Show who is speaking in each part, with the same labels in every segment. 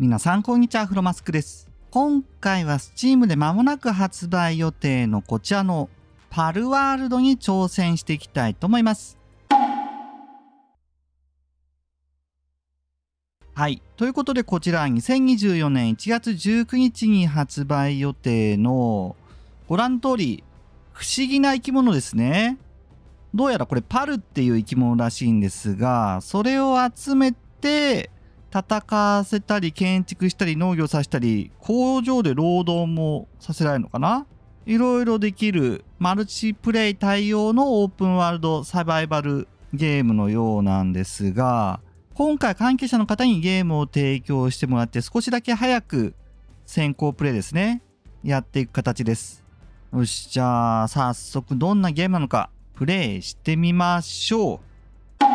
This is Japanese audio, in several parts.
Speaker 1: みなさんこんにちは、フロマスクです。今回は Steam で間もなく発売予定のこちらのパルワールドに挑戦していきたいと思います。はい。ということで、こちら2024年1月19日に発売予定の、ご覧の通り、不思議な生き物ですね。どうやらこれパルっていう生き物らしいんですが、それを集めて、戦わせたり建築したり農業させたり工場で労働もさせられるのかないろいろできるマルチプレイ対応のオープンワールドサバイバルゲームのようなんですが今回関係者の方にゲームを提供してもらって少しだけ早く先行プレイですねやっていく形ですよしじゃあ早速どんなゲームなのかプレイしてみましょう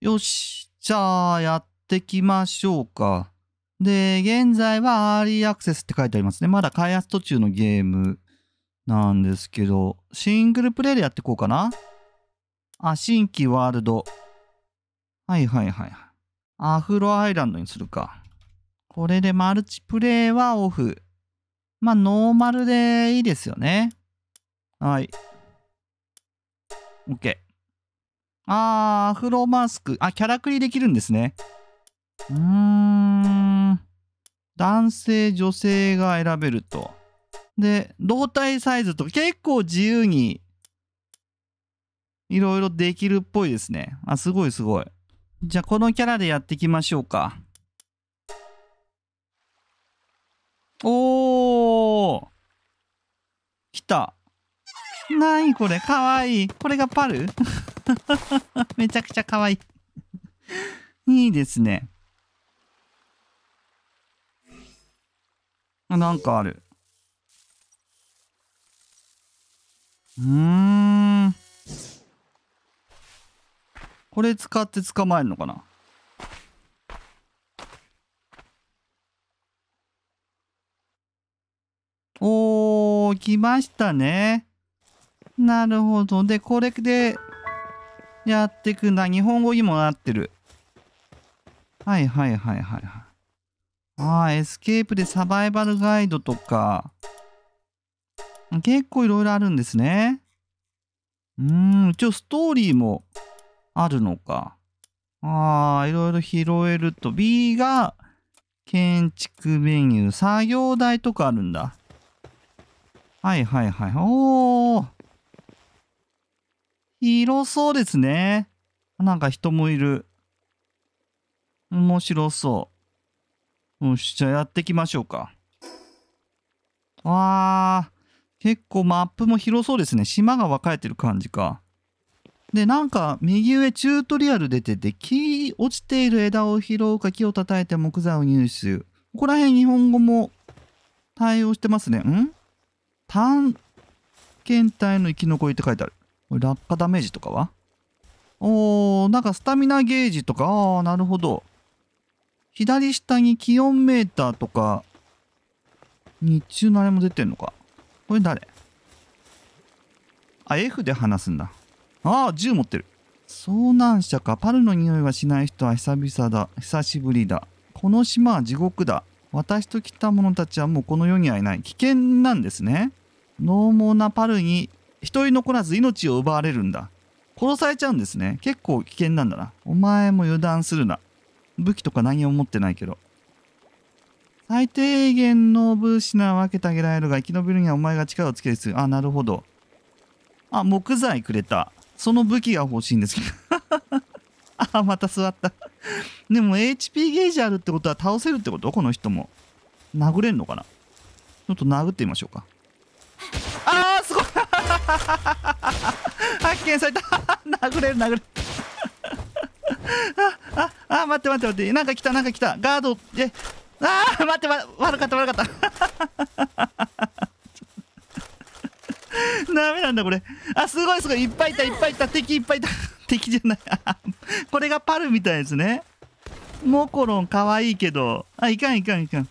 Speaker 1: よしじゃあ、やってきましょうか。で、現在はアーリーアクセスって書いてありますね。まだ開発途中のゲームなんですけど、シングルプレイでやっていこうかな。あ、新規ワールド。はいはいはい。アフロアイランドにするか。これでマルチプレイはオフ。まあ、ノーマルでいいですよね。はい。OK。あー、アフロマスク。あ、キャラクリできるんですね。うーん。男性、女性が選べると。で、胴体サイズと結構自由にいろいろできるっぽいですね。あ、すごいすごい。じゃあこのキャラでやっていきましょうか。おー来た。なにこれかわいい。これがパル めちゃくちゃ可愛い。いいですね。あ、なんかある。うーん。これ使って捕まえるのかなおー、来ましたね。なるほど。で、これでやってくんだ。日本語にもなってる。はいはいはいはいはい。ああ、エスケープでサバイバルガイドとか。結構いろいろあるんですね。うーん、一応ストーリーもあるのか。ああ、いろいろ拾えると。B が建築メニュー、作業台とかあるんだ。はいはいはい。おー。広そうですね。なんか人もいる。面白そう。よし、じゃあやっていきましょうか。わー、結構マップも広そうですね。島が分かれてる感じか。で、なんか右上チュートリアル出てて、木、落ちている枝を拾うか木を叩いて木材を入手。ここら辺日本語も対応してますね。ん探検隊の生き残りって書いてある。これ落下ダメージとかはおー、なんかスタミナゲージとか、あー、なるほど。左下に気温メーターとか、日中のあれも出てんのか。これ誰あ、F で話すんだ。ああ、銃持ってる。遭難者か。パルの匂いはしない人は久々だ。久しぶりだ。この島は地獄だ。私と来た者たちはもうこの世にはいない。危険なんですね。濃猛なパルに一人残らず命を奪われるんだ。殺されちゃうんですね。結構危険なんだな。お前も油断するな。武器とか何も持ってないけど。最低限の物資なら分けてあげられるが、生き延びるにはお前が力をつける必要。あ、なるほど。あ、木材くれた。その武器が欲しいんですけど。あ、また座ったでも HP ゲージあるってことは倒せるってことこの人も。殴れんのかなちょっと殴ってみましょうか。ああす 発見された 殴れる殴れる あああ待って待って待ってなんか来たなんか来たガードえああ待って悪かった悪かったダメなんだこれあすごいすごいいっぱいいたいっぱいいた敵いっぱいいた敵じゃないこれがパルみたいですねモコロンかわいいけどあいかんいかんいかん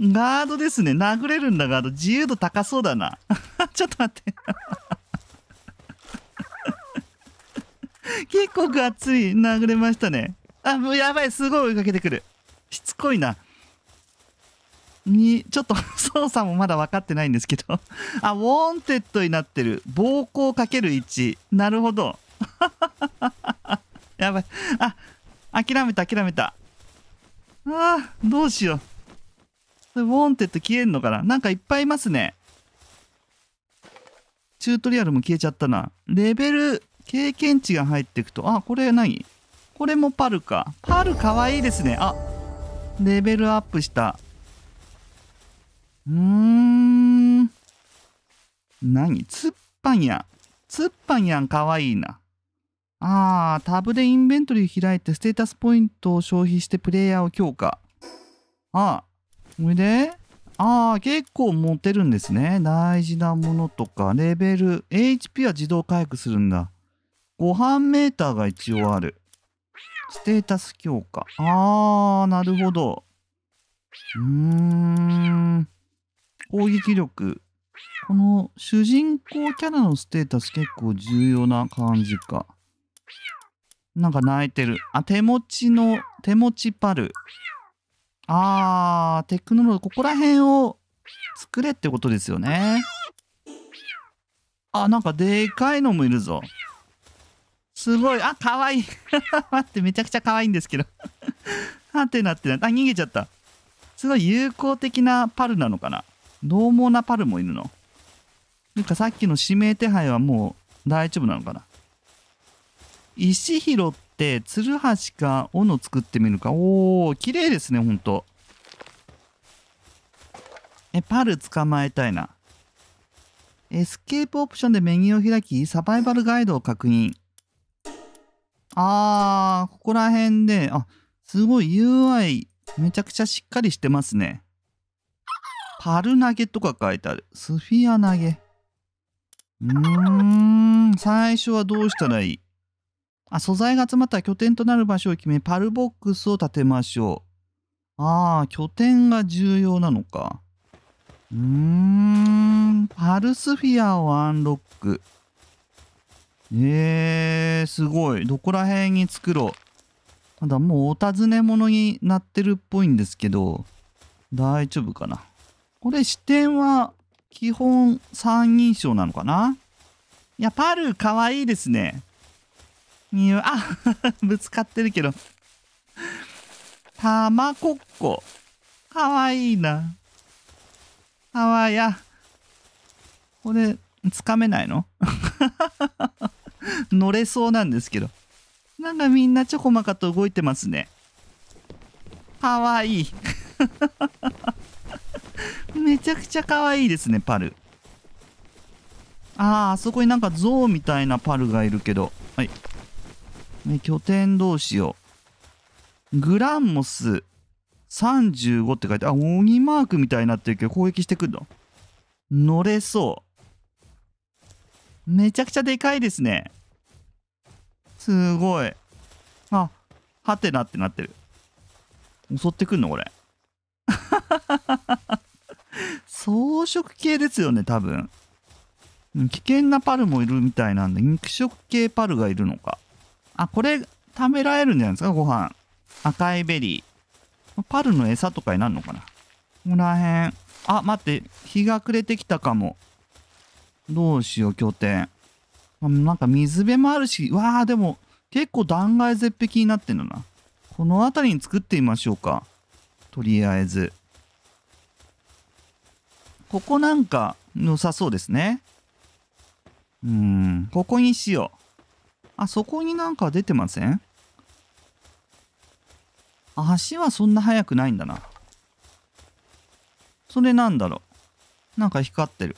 Speaker 1: ガードですね。殴れるんだ、ガード。自由度高そうだな。ちょっと待って 結構がっつり殴れましたね。あ、もうやばい。すごい追いかけてくる。しつこいな。に、ちょっと 操作もまだ分かってないんですけどあ、ウォンテッドになってる。暴行かける1。なるほど。やばい。あ、諦めた、諦めた。ああ、どうしよう。ウォンテッド消えんのかななんかいっぱいいますね。チュートリアルも消えちゃったな。レベル、経験値が入っていくと、あ、これ何これもパルか。パルかわいいですね。あ、レベルアップした。うーん。何つっぱんやん。つっぱんやんかわいいな。あー、タブでインベントリー開いてステータスポイントを消費してプレイヤーを強化。ああ、これで、ああ、結構持てるんですね。大事なものとか、レベル。HP は自動回復するんだ。ご飯メーターが一応ある。ステータス強化。ああ、なるほど。うーん。攻撃力。この主人公キャラのステータス結構重要な感じか。なんか泣いてる。あ、手持ちの、手持ちパル。あー、テクノロジー、ここら辺を作れってことですよね。あ、なんかでかいのもいるぞ。すごい。あ、かわいい。待って、めちゃくちゃかわいいんですけど。はてなってな。あ、逃げちゃった。すごい友好的なパルなのかな。獰猛なパルもいるの。なんかさっきの指名手配はもう大丈夫なのかな。石拾っハシか斧作ってみるか。おー、綺麗ですね、ほんと。え、パル捕まえたいな。エスケープオプションでメニューを開き、サバイバルガイドを確認。あー、ここら辺で、あ、すごい UI、めちゃくちゃしっかりしてますね。パル投げとか書いてある。スフィア投げ。うーん、最初はどうしたらいいあ、素材が集まった拠点となる場所を決め、パルボックスを建てましょう。ああ、拠点が重要なのか。うーん、パルスフィアをアンロック。えー、すごい。どこら辺に作ろう。ただもうお尋ね物になってるっぽいんですけど、大丈夫かな。これ視点は基本三人称なのかないや、パルかわいいですね。匂い、あ ぶつかってるけど。たまこっこ。かわいいな。かわや。これ、つかめないの 乗れそうなんですけど。なんかみんなちょこまかと動いてますね。かわいい。めちゃくちゃかわいいですね、パル。ああ、あそこになんか象みたいなパルがいるけど。はい。ね、拠点同士を。グランモス35って書いてあ、鬼マークみたいになってるけど攻撃してくるの。乗れそう。めちゃくちゃでかいですね。すごい。あ、はてなってなってる。襲ってくんのこれ。装飾系ですよね、多分。危険なパルもいるみたいなんで、肉食系パルがいるのか。あ、これ食べられるんじゃないですか、ご飯。赤いベリー。パルの餌とかになるのかなここら辺。あ、待って、日が暮れてきたかも。どうしよう、拠点。なんか水辺もあるし、わあ、でも結構断崖絶壁になってんのな。この辺りに作ってみましょうか。とりあえず。ここなんか良さそうですね。うん、ここにしよう。あそこになんか出てません足はそんな速くないんだな。それなんだろうなんか光ってる。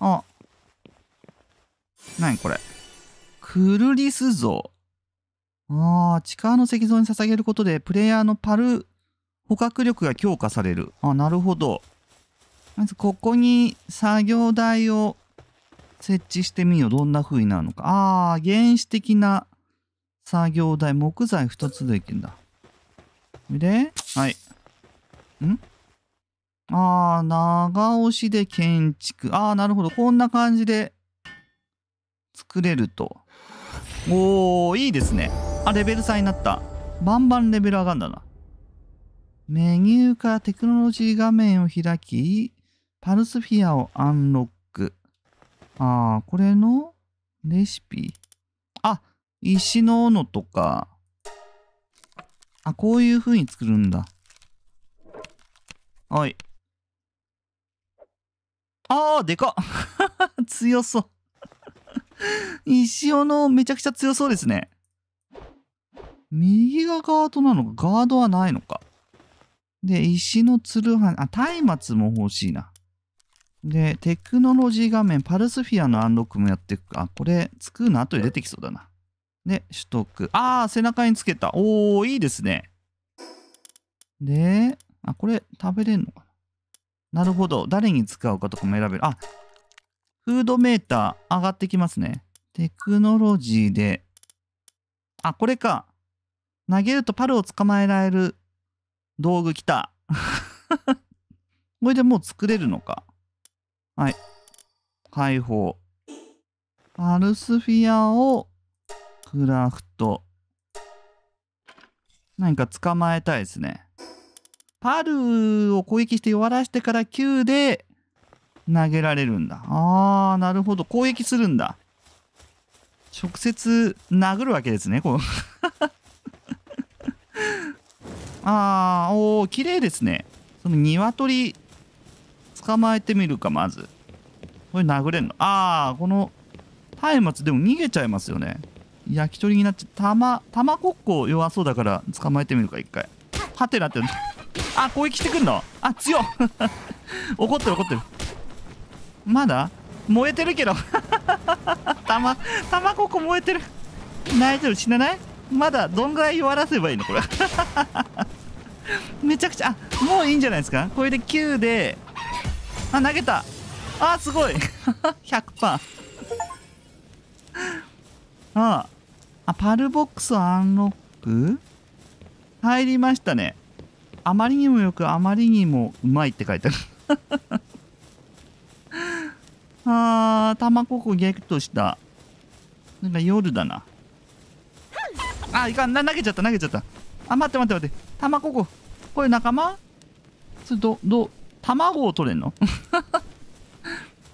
Speaker 1: あ。なにこれ。クルリス像。ああ、地下の石像に捧げることで、プレイヤーのパル、捕獲力が強化される。あ、なるほど。まず、ここに作業台を設置してみよう。どんな風になるのか。ああ、原始的な作業台。木材2つでいけんだ。で、はい。んああ、長押しで建築。ああ、なるほど。こんな感じで作れると。おー、いいですね。あ、レベル3になった。バンバンレベル上がるんだな。メニューからテクノロジー画面を開き、パルスフィアをアンロッああ、これのレシピ。あ、石の斧とか。あ、こういう風に作るんだ。はい。ああ、でか 強そう石斧めちゃくちゃ強そうですね。右がガードなのかガードはないのか。で、石のつるはん、あ、松明も欲しいな。で、テクノロジー画面、パルスフィアのアンロックもやっていくか。これ、作るの後で出てきそうだな。で、取得。あー、背中につけた。おー、いいですね。で、あ、これ、食べれんのかな。なるほど。誰に使うかとかも選べる。あ、フードメーター上がってきますね。テクノロジーで。あ、これか。投げるとパルを捕まえられる道具来た。これでもう作れるのか。はい。解放。パルスフィアをクラフト。何か捕まえたいですね。パルを攻撃して弱らしてから9で投げられるんだ。あー、なるほど。攻撃するんだ。直接殴るわけですね、こう あー、おー、綺麗ですね。その鶏捕まえてみるか、まず。これ殴れんのああ、この、松明でも逃げちゃいますよね。焼き鳥になっちゃう。玉、玉こっこ弱そうだから捕まえてみるか、一回。はてなってあ、攻撃してくんのあ、強 怒ってる怒ってる。まだ燃えてるけど。玉、玉こっこ燃えてる。大丈夫死なないまだどんぐらい弱らせばいいのこれ めちゃくちゃあもういいんじゃないですかこれで9であ投げたあすごい100% ああパルボックスアンロック入りましたねあまりにもよくあまりにもうまいって書いてある あー玉ここゲットしたなんか夜だなあいかんな投げちゃった投げちゃったあ待って待って待って玉こここれ仲間そどど卵を取れんの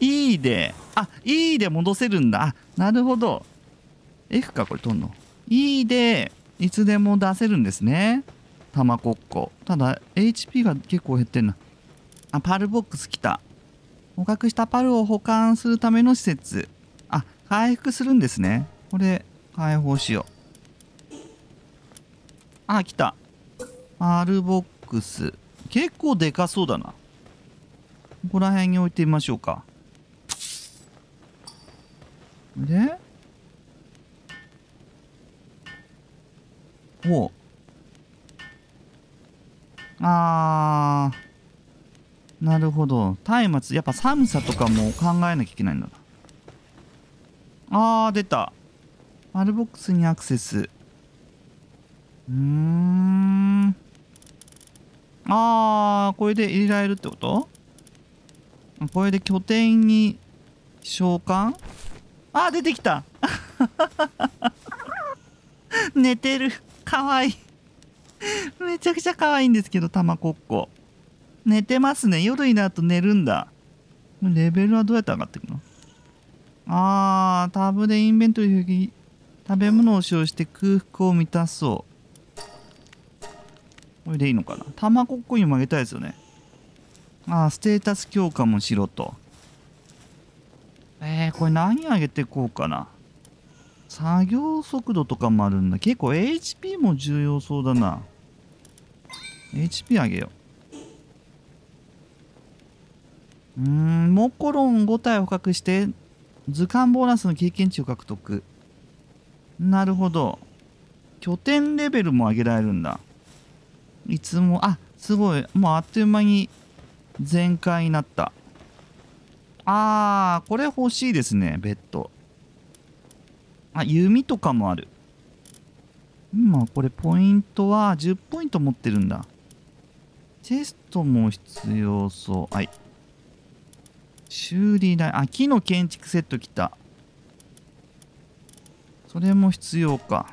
Speaker 1: ?E で、あ、E で戻せるんだ。あ、なるほど。F か、これ取んの。E で、いつでも出せるんですね。玉こっこ。ただ、HP が結構減ってんな。あ、パルボックス来た。捕獲したパルを保管するための施設。あ、回復するんですね。これ、解放しよう。あ、来た。パルボックス。結構でかそうだな。ここら辺に置いてみましょうか。でおあー。なるほど。松明、やっぱ寒さとかも考えなきゃいけないんだな。あー、出た。マルボックスにアクセス。うーん。あー、これで入れられるってことこれで拠点に召喚あ出てきた 寝てるかわいいめちゃくちゃかわいいんですけど玉こッこ寝てますね夜になると寝るんだレベルはどうやって上がっていくのあータブでインベントリー食べ物を使用して空腹を満たそうこれでいいのかな玉こッこにもあげたいですよねああ、ステータス強化もしろと。えー、これ何上げてこうかな。作業速度とかもあるんだ。結構 HP も重要そうだな。HP 上げよう。うーん、モコロン5体捕獲して、図鑑ボーナスの経験値を獲得。なるほど。拠点レベルも上げられるんだ。いつも、あ、すごい。もうあっという間に全開になった。あー、これ欲しいですね、ベッド。あ、弓とかもある。今、これポイントは10ポイント持ってるんだ。チェストも必要そう。はい。修理台。あ、木の建築セット来た。それも必要か。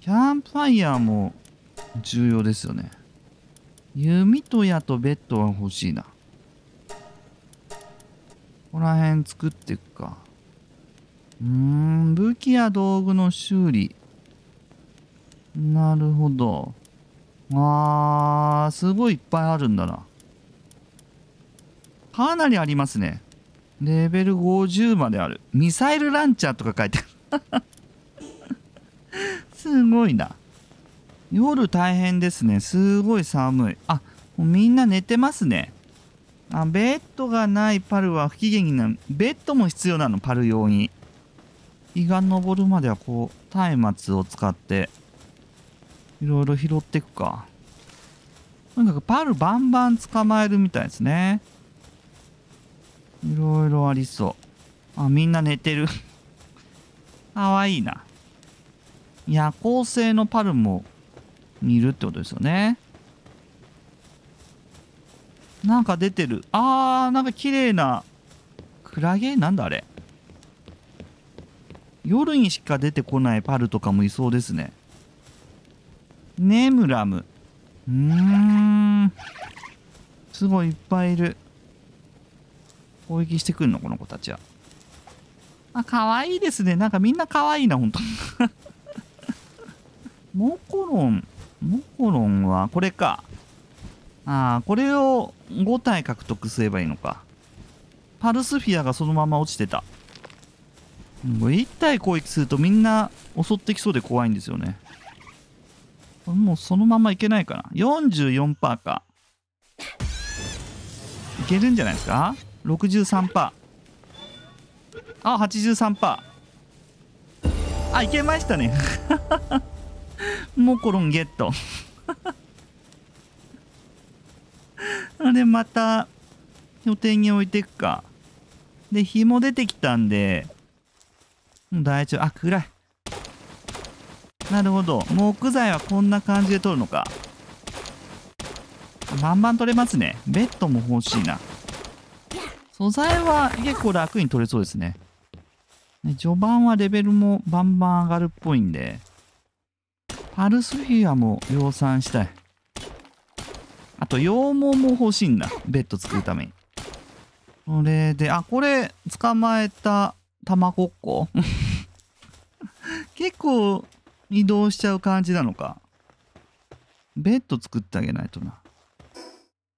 Speaker 1: キャンプファイヤーも重要ですよね。弓と矢とベッドは欲しいな。ここら辺作っていくか。うーん、武器や道具の修理。なるほど。あー、すごいいっぱいあるんだな。かなりありますね。レベル50まである。ミサイルランチャーとか書いてある。すごいな。夜大変ですね。すごい寒い。あ、もうみんな寝てますね。あ、ベッドがないパルは不機嫌になる。ベッドも必要なの、パル用に。日が昇るまではこう、松明を使って、いろいろ拾っていくか。とにかくパルバンバン捕まえるみたいですね。いろいろありそう。あ、みんな寝てる。かわいいな。夜行性のパルもにいるってことですよねなんか出てるあーなんか綺麗なクラゲなんだあれ夜にしか出てこないパルとかもいそうですねネムラムうーんすごいいっぱいいる攻撃してくるのこの子たちはあ可愛いですねなんかみんな可愛いなほんと モコロンモーロンは、これか。ああ、これを5体獲得すればいいのか。パルスフィアがそのまま落ちてた。1体攻撃するとみんな襲ってきそうで怖いんですよね。もうそのままいけないかな。44%か。いけるんじゃないですか ?63%。あ、83%。あ、いけましたね。もコロンゲットあれまた予定に置いてくかで日も出てきたんでもう大丈夫あ暗いなるほど木材はこんな感じで取るのかバンバン取れますねベッドも欲しいな素材は結構楽に取れそうですね序盤はレベルもバンバン上がるっぽいんでパルスフィアも量産したい。あと、羊毛も欲しいんだ。ベッド作るために。これで、あ、これ、捕まえた玉ごっこ 結構、移動しちゃう感じなのか。ベッド作ってあげないとな。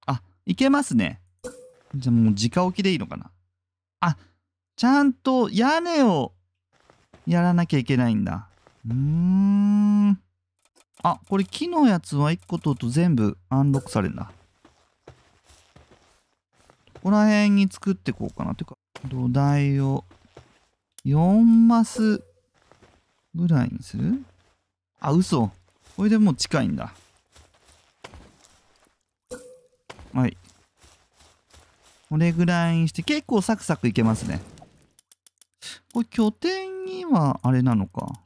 Speaker 1: あ、いけますね。じゃあもう直置きでいいのかな。あ、ちゃんと屋根をやらなきゃいけないんだ。うーん。あ、これ木のやつは1個取ると全部アンロックされるんだ。ここら辺に作ってこうかな。ていうか、土台を4マスぐらいにするあ、嘘。これでもう近いんだ。はい。これぐらいにして、結構サクサクいけますね。これ拠点にはあれなのか。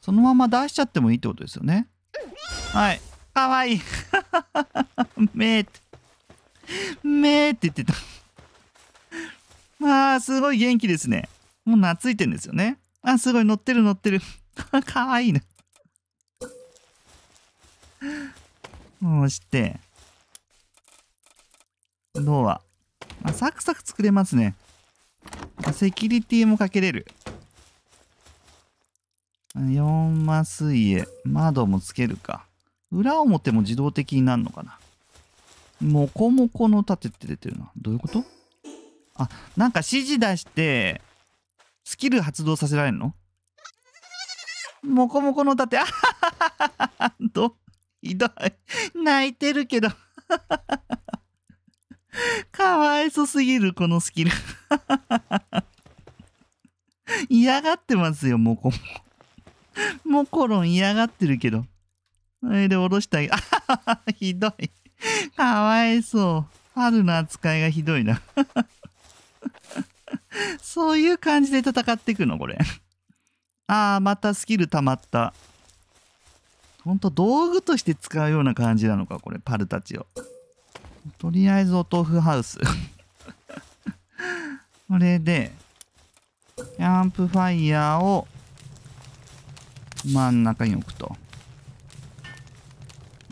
Speaker 1: そのまま出しちゃってもいいってことですよね。はい。かわいい。めーって。めーって言ってた。あー、すごい元気ですね。もう懐いてんですよね。あ、すごい乗ってる乗ってる。かわいいな。そして、ドア。あ、サクサク作れますね。セキュリティもかけれる。4マス家。窓もつけるか。裏表も自動的になるのかな。もこもこの盾って出てるな。どういうことあ、なんか指示出して、スキル発動させられるのもこもこの盾。あははど、ひどい。泣いてるけど。かわいそすぎる、このスキル。嫌がってますよ、もこもこ。もうコロン嫌がってるけど。それで下ろしてあげ、あははひどい。かわいそう。春の扱いがひどいな。そういう感じで戦っていくのこれ。ああ、またスキル溜まった。ほんと道具として使うような感じなのか、これ、パルたちを。とりあえずお豆腐ハウス。これで、キャンプファイヤーを真ん中に置くと。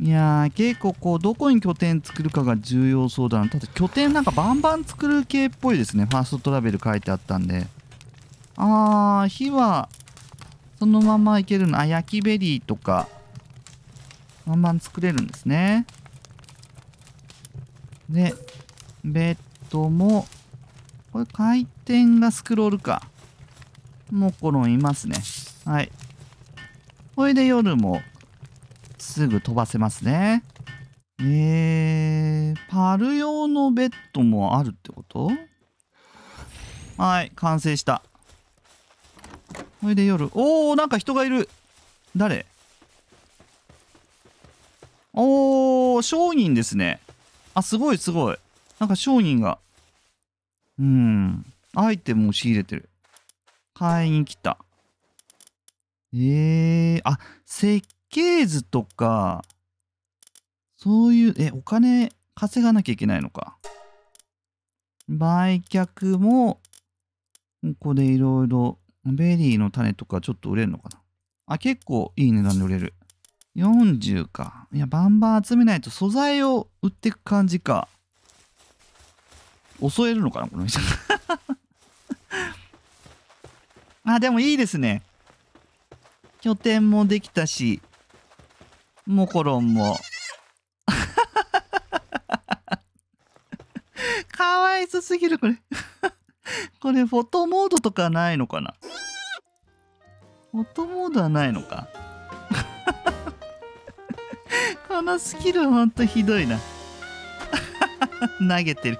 Speaker 1: いやー、結構こう、どこに拠点作るかが重要そうだな。ただ拠点なんかバンバン作る系っぽいですね。ファーストトラベル書いてあったんで。あー、火は、そのままいけるの。あ、焼きベリーとか、バンバン作れるんですね。で、ベッドも、これ回転がスクロールか。もうこのいますね。はい。これで夜もすぐ飛ばせますね。えー、パル用のベッドもあるってことはい、完成した。これで夜。おー、なんか人がいる。誰おー、商人ですね。あ、すごいすごい。なんか商人が。うん。アイテムを仕入れてる。買いに来た。ええー、あ、設計図とか、そういう、え、お金稼がなきゃいけないのか。売却も、ここでいろいろ、ベリーの種とかちょっと売れるのかな。あ、結構いい値段で売れる。40か。いや、バンバン集めないと素材を売っていく感じか。襲えるのかなこの人。あ、でもいいですね。拠点もできたし、モコロンも。かわいすすぎる、これ これ、フォトモードとかないのかなフォトモードはないのか このスキルほんとひどいな投げてる